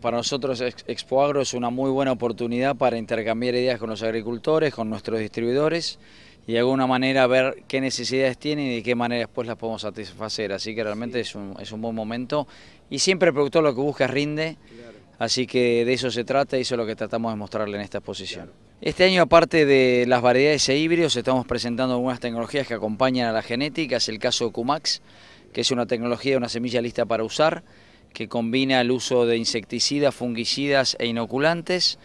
Para nosotros Expo Agro es una muy buena oportunidad para intercambiar ideas con los agricultores, con nuestros distribuidores y de alguna manera ver qué necesidades tienen y de qué manera después las podemos satisfacer. Así que realmente es, un, buen momento y siempre el productor lo que busca rinde, así que de eso se trata y eso es lo que tratamos de mostrarle en esta exposición. Este año, aparte de las variedades e híbridos, estamos presentando algunas tecnologías que acompañan a la genética, es el caso de Cumax, que es una tecnología, una semilla lista para usar, que combina el uso de insecticidas, fungicidas e inoculantes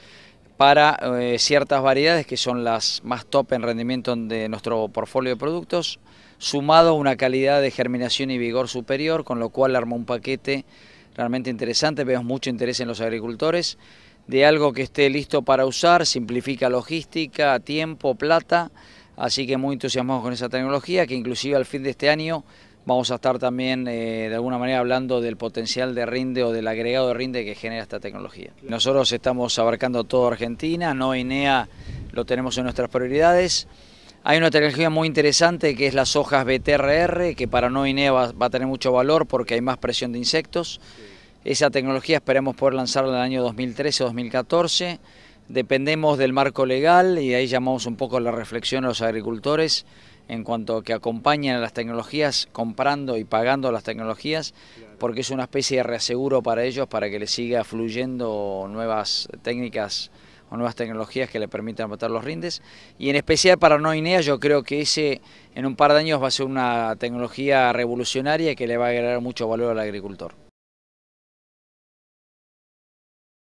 para eh, ciertas variedades que son las más top en rendimiento de nuestro portfolio de productos, sumado a una calidad de germinación y vigor superior, con lo cual arma un paquete realmente interesante, vemos mucho interés en los agricultores, de algo que esté listo para usar, simplifica logística, tiempo, plata, así que muy entusiasmados con esa tecnología que inclusive al fin de este año Vamos a estar también eh, de alguna manera hablando del potencial de rinde o del agregado de rinde que genera esta tecnología. Nosotros estamos abarcando toda Argentina, no INEA lo tenemos en nuestras prioridades. Hay una tecnología muy interesante que es las hojas BTRR, que para no INEA va, a tener mucho valor porque hay más presión de insectos. Esa tecnología esperamos poder lanzarla en el año 2013 o 2014. Dependemos del marco legal y ahí llamamos un poco la reflexión a los agricultores en cuanto a que acompañan a las tecnologías comprando y pagando las tecnologías, porque es una especie de reaseguro para ellos para que les siga fluyendo nuevas técnicas o nuevas tecnologías que le permitan matar los rindes. Y en especial para No yo creo que ese en un par de años va a ser una tecnología revolucionaria que le va a agregar mucho valor al agricultor.